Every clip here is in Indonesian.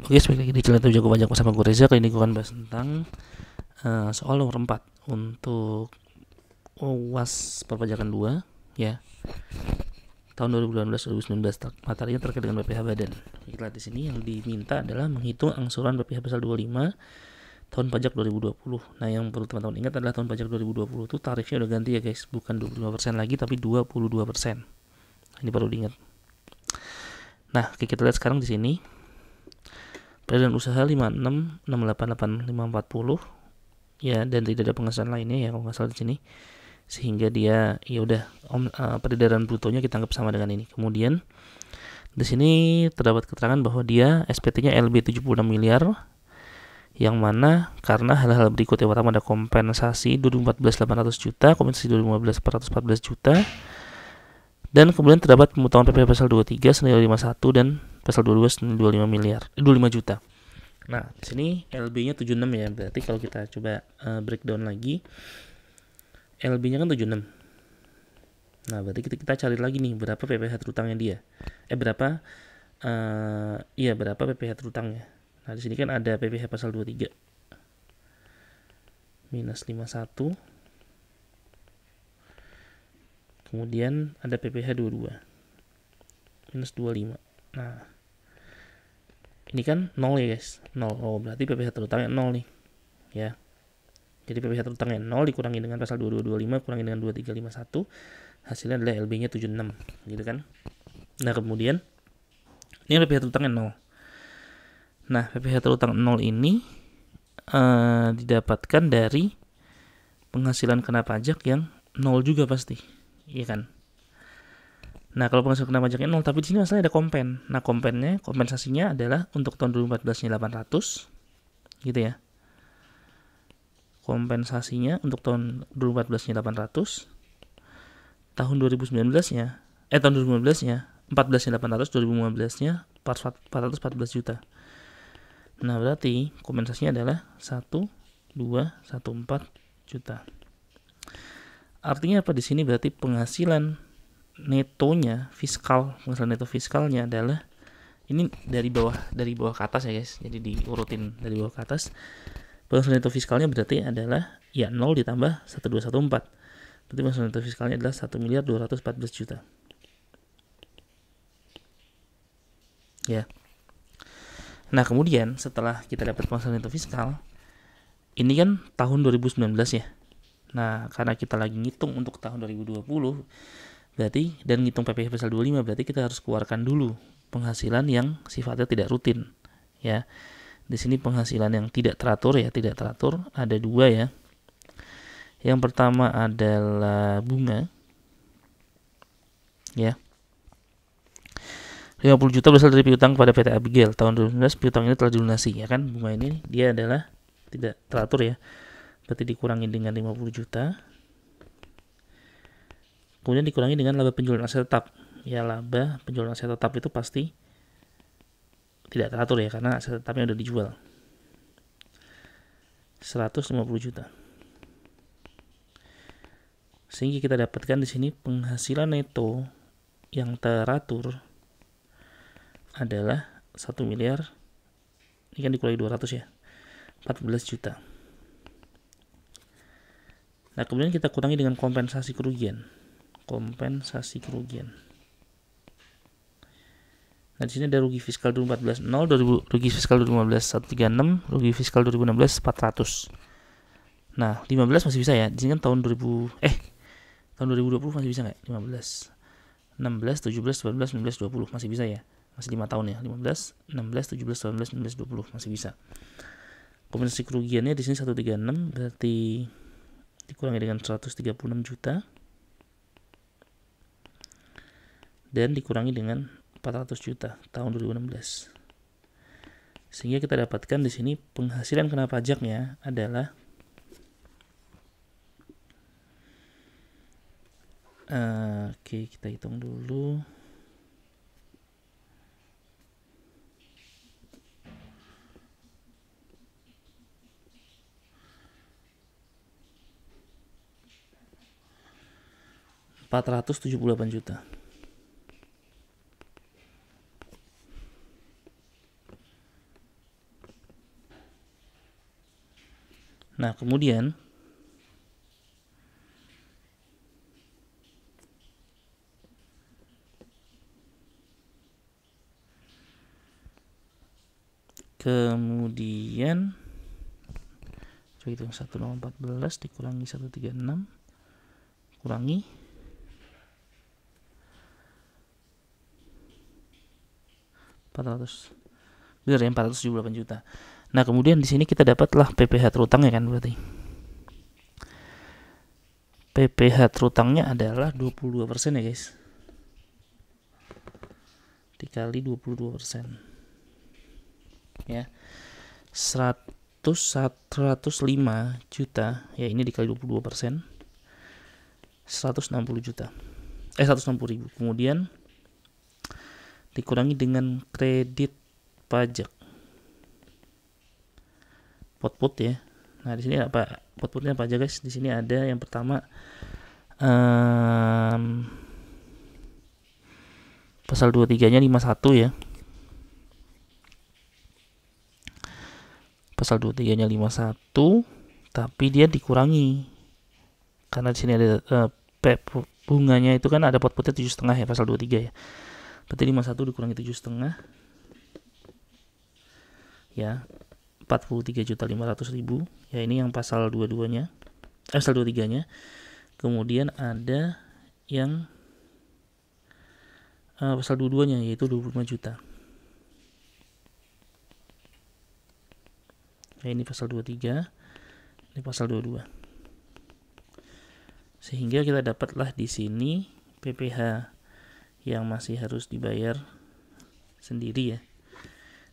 Oke, sebagai lagi di Jalan Tujuh banyak Pajak bersama gue Reza. Kali ini gue akan bahas tentang uh, soal nomor 4 untuk UAS perpajakan dua, ya. Tahun 2019 2019 materinya terkait dengan BPH badan. Kita lihat di sini yang diminta adalah menghitung angsuran BPH pasal 25 tahun pajak 2020. Nah, yang perlu teman-teman ingat adalah tahun pajak 2020 itu tarifnya udah ganti ya guys, bukan 25% lagi tapi 22%. Ini perlu diingat. Nah, kita lihat sekarang di sini Badan usaha 56 puluh ya dan tidak ada pengesahan lainnya ya kalau nggak salah di sini sehingga dia ya udah om uh, peredaran brutonya kita anggap sama dengan ini. Kemudian di sini terdapat keterangan bahwa dia SPT-nya LB 76 miliar yang mana karena hal-hal berikut yang pertama ada kompensasi 2014 800 juta, kompensasi 2015 414 juta dan kemudian terdapat pemutusan PP pasal 23 senilai 51 dan pasal 22 25 miliar 25 eh, juta nah di sini LB nya 76 ya berarti kalau kita coba uh, breakdown lagi LB nya kan 76 Nah, berarti kita, kita cari lagi nih berapa PPH terutangnya dia. Eh berapa uh, iya berapa PPH terutangnya. Nah, di sini kan ada PPH pasal 23. Minus 51. Kemudian ada PPH 22. Minus 25. Nah, ini kan nol ya guys, nol Oh, berarti PPh terutangnya nol nih. Ya. Jadi PPh terutangnya nol dikurangi dengan pasal 2225 kurangi dengan 2351 hasilnya adalah LB-nya 76 gitu kan. Nah, kemudian ini PPh terutangnya nol Nah, PPh terutang nol ini uh, didapatkan dari penghasilan kena pajak yang nol juga pasti. Iya kan? Nah, kalau penghasilan pajaknya nol, tapi di sini masalahnya ada kompen. Nah, kompennya, kompensasinya adalah untuk tahun 2014 nya 800 gitu ya. Kompensasinya untuk tahun 2014 nya 800 tahun 2019 nya eh tahun 2015 nya 14 nya 800 2015 nya 414 juta nah berarti kompensasinya adalah 1 2 1 4 juta artinya apa di sini berarti penghasilan netonya fiskal penghasilan neto fiskalnya adalah ini dari bawah dari bawah ke atas ya guys jadi diurutin dari bawah ke atas penghasilan neto fiskalnya berarti adalah ya 0 ditambah 1214 berarti penghasilan neto fiskalnya adalah 1 miliar 214 juta ya nah kemudian setelah kita dapat penghasilan neto fiskal ini kan tahun 2019 ya nah karena kita lagi ngitung untuk tahun 2020 Berarti dan ngitung PPh pasal 25 berarti kita harus keluarkan dulu penghasilan yang sifatnya tidak rutin ya. Di sini penghasilan yang tidak teratur ya, tidak teratur ada dua ya. Yang pertama adalah bunga. Ya. 50 juta berasal dari piutang kepada PT Abigail tahun 2019 piutang ini telah dilunasi ya kan bunga ini dia adalah tidak teratur ya berarti dikurangi dengan 50 juta kemudian dikurangi dengan laba penjualan aset tetap ya laba penjualan aset tetap itu pasti tidak teratur ya karena aset tetapnya udah dijual 150 juta sehingga kita dapatkan di sini penghasilan neto yang teratur adalah 1 miliar ini kan dikurangi 200 ya 14 juta nah kemudian kita kurangi dengan kompensasi kerugian kompensasi kerugian. Nah, di sini ada rugi fiskal 2014 0, 2000, rugi fiskal 2015 136, rugi fiskal 2016 400. Nah, 15 masih bisa ya. Di sini kan tahun 2000 eh tahun 2020 masih bisa nggak? 15. 16, 17, 18, 19, 20 masih bisa ya. Masih 5 tahun ya. 15, 16, 17, 18, 19, 20 masih bisa. Kompensasi kerugiannya di sini 136 berarti dikurangi dengan 136 juta. dan dikurangi dengan 400 juta tahun 2016. Sehingga kita dapatkan di sini penghasilan kena pajaknya adalah uh, oke okay, kita hitung dulu empat ratus tujuh puluh delapan juta. Nah, kemudian kemudian coba hitung 1014 dikurangi 136 kurangi empat ratus ya empat ratus juta Nah, kemudian di sini kita dapatlah PPH terutang ya kan berarti. PPH terutangnya adalah 22% ya, guys. Dikali 22%. Ya. 100 105 juta, ya ini dikali 22%. 160 juta. Eh 160 ribu. Kemudian dikurangi dengan kredit pajak Pot put ya. Nah, di sini apa pot putnya apa aja guys? Di sini ada yang pertama um, pasal 23-nya 51 ya. Pasal 23-nya 51 tapi dia dikurangi. Karena di sini ada uh, bunganya itu kan ada pot-potnya setengah ya pasal 23 ya. Berarti 51 dikurangi setengah. ya 43.500.000 ya ini yang pasal 22-nya eh, pasal 23-nya kemudian ada yang uh, pasal 22-nya yaitu 25 juta ya ini pasal 23 ini pasal 22 sehingga kita dapatlah di sini PPH yang masih harus dibayar sendiri ya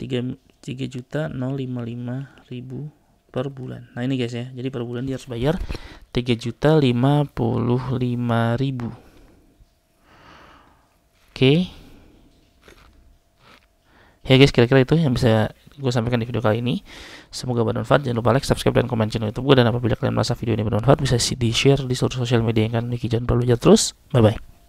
3 juta 055 ribu per bulan. Nah ini guys ya, jadi per bulan dia harus bayar 3 juta 55 ribu. Oke. Okay. Ya guys, kira-kira itu yang bisa gue sampaikan di video kali ini. Semoga bermanfaat. Jangan lupa like, subscribe, dan komen channel YouTube gue. Dan apabila kalian merasa video ini bermanfaat, bisa di-share di seluruh sosial media yang kan miliki. Jangan perlu terus. Bye-bye.